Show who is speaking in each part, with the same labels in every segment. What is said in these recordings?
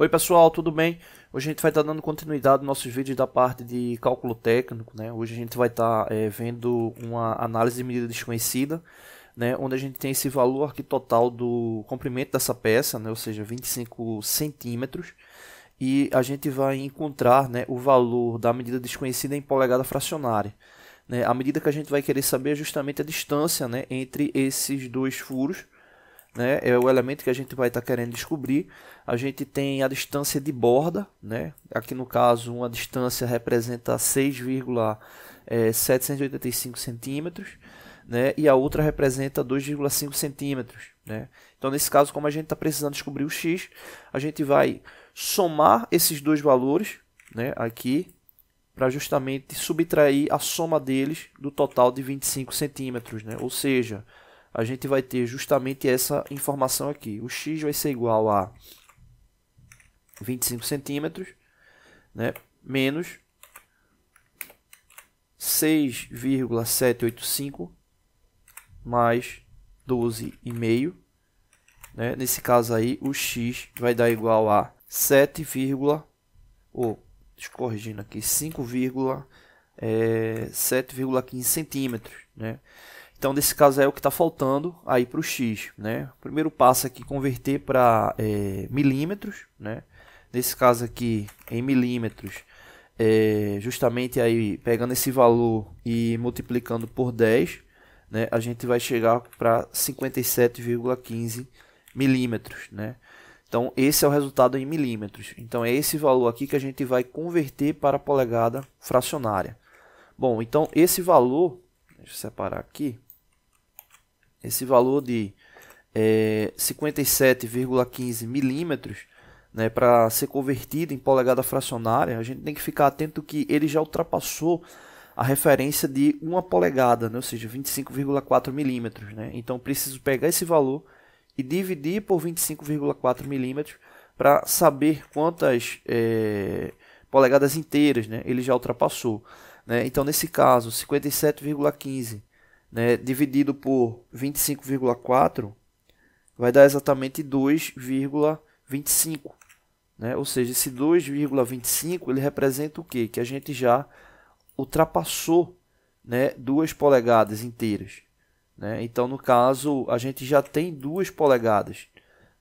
Speaker 1: Oi pessoal, tudo bem? Hoje a gente vai estar tá dando continuidade aos nossos vídeos da parte de cálculo técnico, né? Hoje a gente vai tá, estar eh, é, vendo uma análise de medida desconhecida, né? Onde a gente tem esse valor aqui total do comprimento dessa peça, né? Ou seja, 25 centímetros. E a gente vai encontrar né, o valor da medida desconhecida em polegada fracionária. Né? A medida que a gente vai querer saber é justamente a distância né, entre esses dois furos, né, é o elemento que a gente vai estar tá querendo descobrir. A gente tem a distância de borda, né, aqui no caso uma distância representa 6,785 eh, centímetros, né, e a outra representa 2,5 centímetros. Né. Então nesse caso, como a gente está precisando descobrir o x, a gente vai somar esses dois valores né, aqui para justamente subtrair a soma deles do total de 25 centímetros, né? ou seja, a gente vai ter justamente essa informação aqui. O x vai ser igual a 25 centímetros, né, menos 6,785 mais 12,5. Né? Nesse caso aí, o x vai dar igual a 7, ou oh, corrigindo aqui, 5, é, 7,15 centímetros. Né? Então, nesse caso, é o que está faltando aí para o X. Né? O primeiro passo aqui converter para é, milímetros. Né? Nesse caso aqui, em milímetros, é, justamente aí pegando esse valor e multiplicando por 10, né, a gente vai chegar para 57,15 milímetros. Né? Então, esse é o resultado em milímetros. Então, é esse valor aqui que a gente vai converter para a polegada fracionária. Bom, então, esse valor, deixa eu separar aqui, esse valor de é, eh, 57,15 milímetros né, para ser convertido em polegada fracionária, a gente tem que ficar atento que ele já ultrapassou a referência de uma polegada, né, ou seja, 25,4 milímetros. Né? Então preciso pegar esse valor e dividir por 25,4 milímetros para saber quantas é, polegadas inteiras né, ele já ultrapassou. Né? Então, nesse caso, 57,15 né, dividido por 25,4 vai dar exatamente 2,25. Né? Ou seja, esse 2,25 ele representa o quê? Que a gente já ultrapassou né, 2 polegadas inteiras. Né? Então, no caso, a gente já tem 2 polegadas.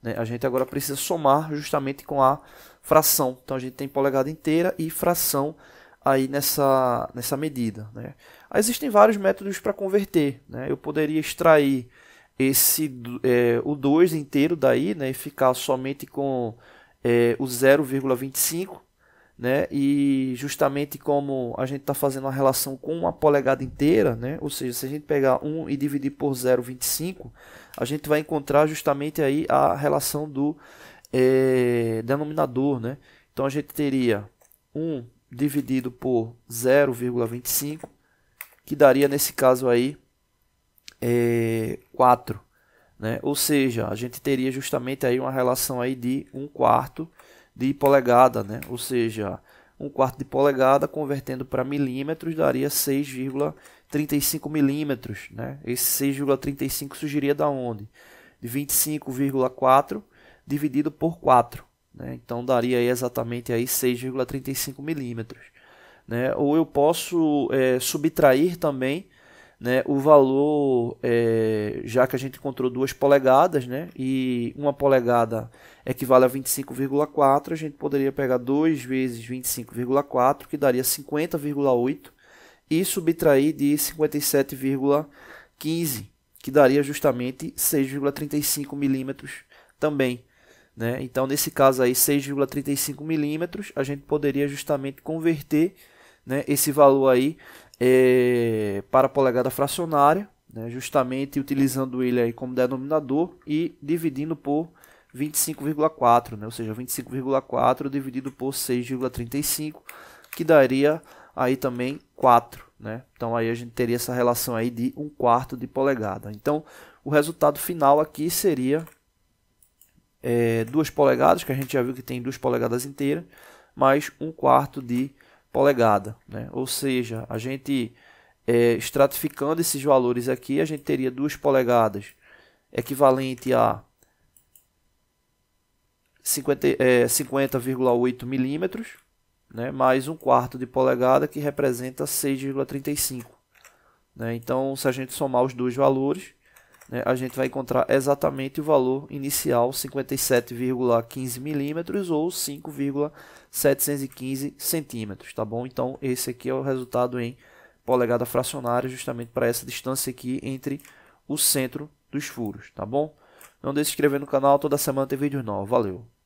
Speaker 1: Né? A gente agora precisa somar justamente com a fração. Então, a gente tem polegada inteira e fração inteira aí nessa, nessa medida. Né? existem vários métodos para converter. Né? Eu poderia extrair esse é, o 2 inteiro daí né, e ficar somente com é, o 0,25. Né? E justamente como a gente está fazendo uma relação com uma polegada inteira, né? ou seja, se a gente pegar 1 e dividir por 0,25, a gente vai encontrar justamente aí a relação do é, denominador. Né? Então a gente teria 1 dividido por 0,25, que daria nesse caso aí é, 4. Né? Ou seja, a gente teria justamente aí uma relação aí de 1 quarto de polegada, né? ou seja, 1 quarto de polegada convertendo para milímetros daria 6,35 milímetros. Né? Esse 6,35 surgiria da onde? De 25,4 dividido por 4. Né? Então daria aí exatamente aí 6,35 milímetros. Né? Ou eu posso é, subtrair também né, o valor, é, já que a gente encontrou duas polegadas, né, e uma polegada equivale a 25,4, a gente poderia pegar 2 vezes 25,4, que daria 50,8, e subtrair de 57,15, que daria justamente 6,35 milímetros também. Né? Então, nesse caso aí, 6,35 milímetros, a gente poderia justamente converter né, esse valor aí é, para polegada fracionária, né, justamente utilizando ele aí como denominador e dividindo por 25,4, né, ou seja, 25,4 dividido por 6,35, que daria aí também 4. Né? Então aí a gente teria essa relação aí de 1 quarto de polegada. Então o resultado final aqui seria é, 2 polegadas, que a gente já viu que tem 2 polegadas inteiras, mais 1 um quarto de polegada. Né? Ou seja, a gente é, estratificando esses valores aqui, a gente teria 2 polegadas equivalente a 50,8 é, 50, milímetros, né? mais 1 um quarto de polegada que representa 6,35. Né? Então, se a gente somar os dois valores, né, a gente vai encontrar exatamente o valor inicial, 57,15 milímetros ou 5,715 centímetros, tá bom? Então, esse aqui é o resultado em polegada fracionária, justamente para essa distância aqui entre o centro dos furos, tá bom? Não deixe de se inscrever no canal, toda semana tem vídeos novos, valeu!